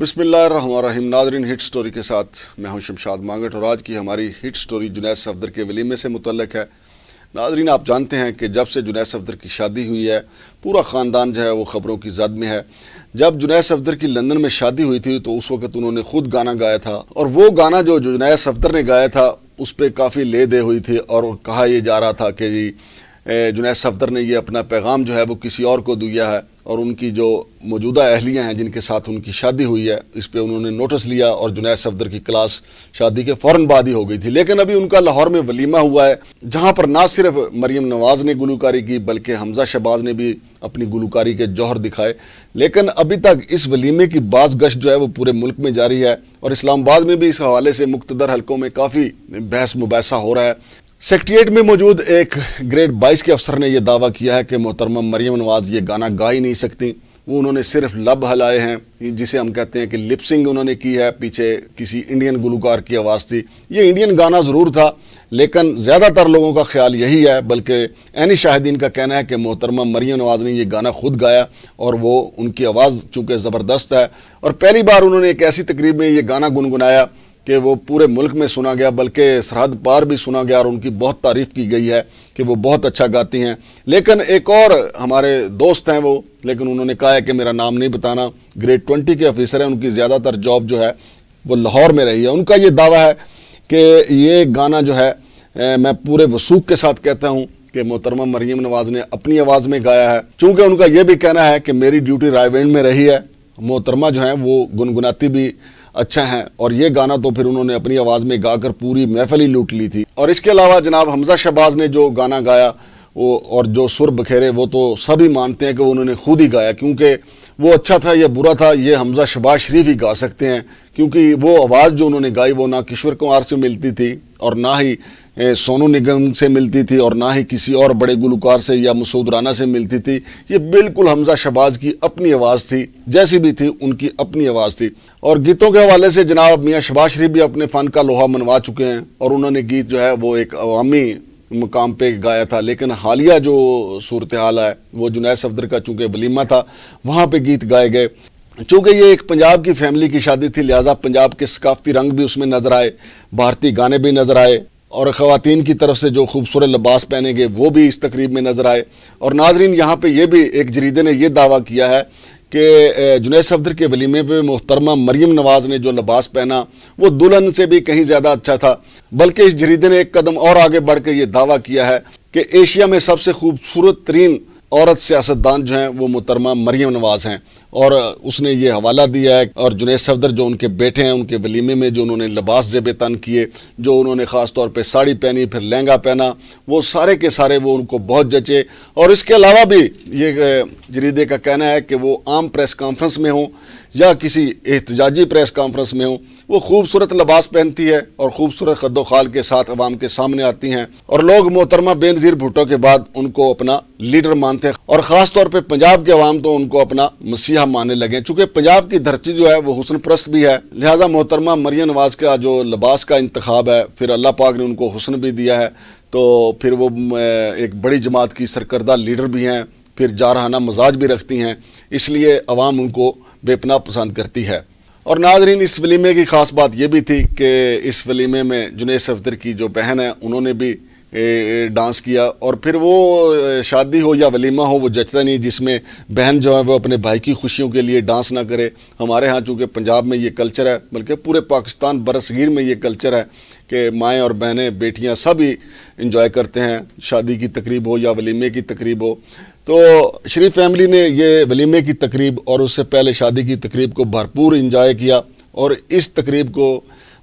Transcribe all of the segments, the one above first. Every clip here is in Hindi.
बसमिल्लाम नाजरन हिट स्टोरी के साथ मैं हूं शमशाद मांगट और आज की हमारी हिट स्टोरी जुनेद सफदर के वलीमे से मुतलक है नाजरीन आप जानते हैं कि जब से जुनेद सफदर की शादी हुई है पूरा ख़ानदान जो है वो ख़बरों की जद में है जब जुनेद सफदर की लंदन में शादी हुई थी तो उस वक्त उन्होंने खुद गाना गाया था और वो गाना जो जुनेद सफदर ने गाया था उस पर काफ़ी ले दे हुई थी और कहा यह जा रहा था कि जुनेद सफदर ने यह अपना पैगाम जो है वो किसी और को दिया है और उनकी जो मौजूदा अहलियाँ हैं जिनके साथ उनकी शादी हुई है इस पर उन्होंने नोटिस लिया और जुनेद सफदर की क्लास शादी के फ़ौर बाद ही हो गई थी लेकिन अभी उनका लाहौर में वलीमा हुआ है जहाँ पर ना सिर्फ मरीम नवाज़ ने गुलकारी की बल्कि हमजा शहबाज ने भी अपनी गुलकारी के जौहर दिखाए लेकिन अभी तक इस वलीमे की बाज गश्त जो है वो पूरे मुल्क में जारी है और इस्लामाबाद में भी इस हवाले से मुख्तर हल्कों में काफ़ी बहस मुबैसा हो रहा है सेक्रेटरीट में मौजूद एक ग्रेड 22 के अफसर ने यह दावा किया है कि मोहतरमा मरियम नवाज ये गाना गा ही नहीं सकती वो उन्होंने सिर्फ लब हलाए हैं जिसे हम कहते हैं कि लिपसिंग उन्होंने की है पीछे किसी इंडियन गुलकार की आवाज़ थी ये इंडियन गाना ज़रूर था लेकिन ज़्यादातर लोगों का ख्याल यही है बल्कि एनी शाहिदीन का कहना है कि मोहतरमा मरियम नवाज़ ने यह गाना खुद गाया और वो उनकी आवाज़ चूँकि ज़बरदस्त है और पहली बार उन्होंने एक ऐसी तकरीब में ये गाना गुनगुनाया कि वो पूरे मुल्क में सुना गया बल्कि सरहद पार भी सुना गया और उनकी बहुत तारीफ़ की गई है कि वो बहुत अच्छा गाती हैं लेकिन एक और हमारे दोस्त हैं वो लेकिन उन्होंने कहा है कि मेरा नाम नहीं बताना ग्रेड ट्वेंटी के ऑफिसर हैं उनकी ज़्यादातर जॉब जो है वो लाहौर में रही है उनका ये दावा है कि ये गाना जो है मैं पूरे वसूख के साथ कहता हूँ कि मोहतरमा मरीम नवाज़ ने अपनी आवाज़ में गाया है चूँकि उनका ये भी कहना है कि मेरी ड्यूटी रायवेंड में रही है मोहतरमा जो हैं वो गुनगुनाती भी अच्छा है और ये गाना तो फिर उन्होंने अपनी आवाज़ में गाकर पूरी महफली लूट ली थी और इसके अलावा जनाब हमजा शहबाज ने जो गाना गाया वो और जो सुर बखेरे वो तो सभी मानते हैं कि उन्होंने खुद ही गाया क्योंकि वो अच्छा था या बुरा था ये हमजा शबाज शरीफ ही गा सकते हैं क्योंकि वो आवाज़ जो उन्होंने गाई वो ना किशोर कुमार से मिलती थी और ना ही सोनू निगम से मिलती थी और ना ही किसी और बड़े गुलकार से या मसूद राना से मिलती थी ये बिल्कुल हमजा शबाज की अपनी आवाज़ थी जैसी भी थी उनकी अपनी आवाज़ थी और गीतों के हवाले से जनाब मियाँ शबाज शरीफ भी अपने फ़न का लोहा मनवा चुके हैं और उन्होंने गीत जो है वो एक अवामी मुकाम पे गाया था लेकिन हालिया जो सूरत हाल है वो जुनेद सफदर का चूँकि वलीमा था वहाँ पर गीत गाए गए चूँकि ये एक पंजाब की फैमिली की शादी थी लिहाजा पंजाब के सकाफती रंग भी उसमें नज़र आए भारतीय गाने भी नज़र आए और ख़वान की तरफ से जो खूबसूरत लबास पहने गए वो भी इस तकरीब में नज़र आए और नाजरीन यहाँ पर यह भी एक जरीदे ने यह दावा किया है कि जुनेद सफदर के वलीमे पर मोहतरमा मरीम नवाज़ ने जो लबास पहना वो दुल्हन से भी कहीं ज़्यादा अच्छा था बल्कि इस जरीदे ने एक कदम और आगे बढ़ कर ये दावा किया है कि एशिया में सबसे खूबसूरत तरीन औरत सियासतदान जो हैं वो मोहतरमा मरीम नवाज़ हैं और उसने ये हवाला दिया है और जुनेद सफदर जो उनके बेटे हैं उनके वलीमे में जो उन्होंने लिबास जेब तन किए जो उन्होंने ख़ास तौर पर साड़ी पहनी फिर लहंगा पहना वो सारे के सारे वो उनको बहुत जचे और इसके अलावा भी ये जरीदे का कहना है कि वो आम प्रेस कॉन्फ्रेंस में हों या किसी एहतजाजी प्रेस कॉन्फ्रेंस में हों वो खूबसूरत लबास पहनती है और खूबसूरत खदो खाल के साथ अवाम के सामने आती हैं और लोग मोहतरमा बेनज़ीर भुटो के बाद उनको अपना लीडर मानते हैं और ख़ास तौर पर पंजाब के अवाम तो उनको अपना मसीहा हम मानने लगे चूँकि पंजाब की धरती जो है वो हुसन प्रस्त भी है लिहाजा मोहतरमा मरिया नवाज़ का जो लिबास का इंतखब है फिर अल्लाह पाक ने उनको हुसन भी दिया है तो फिर वो एक बड़ी जमात की सरकर्दा लीडर भी हैं फिर जारहाना मजाज भी रखती हैं इसलिए अवाम उनको बेपना पसंद करती है और नाजरीन इस वलीमे की ख़ास बात यह भी थी कि इस वलीमे में जुनेद सफदर की जो बहन है उन्होंने भी डांस किया और फिर वो शादी हो या वलीमा हो वो जचता नहीं जिसमें बहन जो है वो अपने भाई की खुशियों के लिए डांस ना करे हमारे यहाँ चूँकि पंजाब में ये कल्चर है बल्कि पूरे पाकिस्तान बरसगीर में ये कल्चर है कि माएँ और बहनें बेटियाँ सभी इंजॉय करते हैं शादी की तकरीब हो या वलीमे की तकरीब हो तो शरीफ फैमिली ने ये वलीमे की तकरीब और उससे पहले शादी की तकरीब को भरपूर इंजॉय किया और इस तकरीब को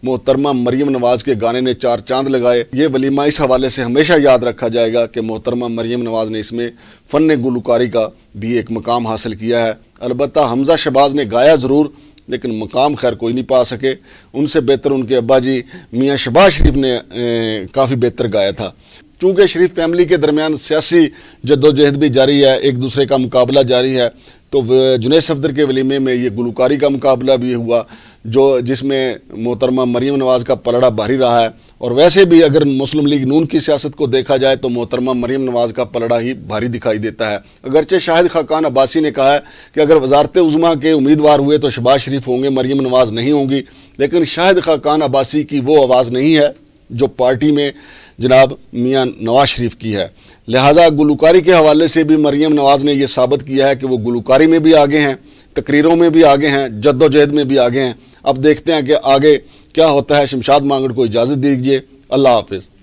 मोहतरमा मरियम नवाज़ के गाने ने चार चांद लगाए ये वलीमा इस हवाले से हमेशा याद रखा जाएगा कि मोहतरमा मरियम नवाज़ ने इसमें फ़न गुलकारी का भी एक मकाम हासिल किया है अलबत् हमज़ा शबाज़ ने गाया ज़रूर लेकिन मकाम खैर कोई नहीं पा सके उनसे बेहतर उनके अब्बा जी मियाँ शबाज शरीफ ने काफ़ी बेहतर गाया था चूँकि शरीफ फैमिली के दरमियान सियासी जद्दोजहद भी जारी है एक दूसरे का मुकाबला जारी है तो जुनेद सफदर के वलीमे में ये गुलकारी का मुकाबला भी हुआ जो जिसमें मोहतरमा मरीम नवाज़ का पलड़ा भारी रहा है और वैसे भी अगर मुस्लिम लीग नून की सियासत को देखा जाए तो मोहतरमा मरीम नवाज़ का पलड़ा ही भारी दिखाई देता है अगरचे शाहिद खाकान अब्बासी ने कहा है कि अगर वजारत उज़मा के उम्मीदवार हुए तो शबाज शरीफ होंगे मरीम नवाज़ नहीं होंगी लेकिन शाहिद खाकान अब्बासी की वो आवाज़ नहीं है जो पार्टी में जनाब मियाँ नवाज शरीफ की है लिहाजा गुलकारी के हवाले से भी मरीम नवाज़ ने यह साबित किया है कि वो गुलकारी में भी आगे हैं तकरीरों में भी आगे हैं जद्दोजहद में भी आगे हैं अब देखते हैं कि आगे क्या होता है शमशाद मांगड़ को इजाज़त दीजिए अल्लाह हाफिज़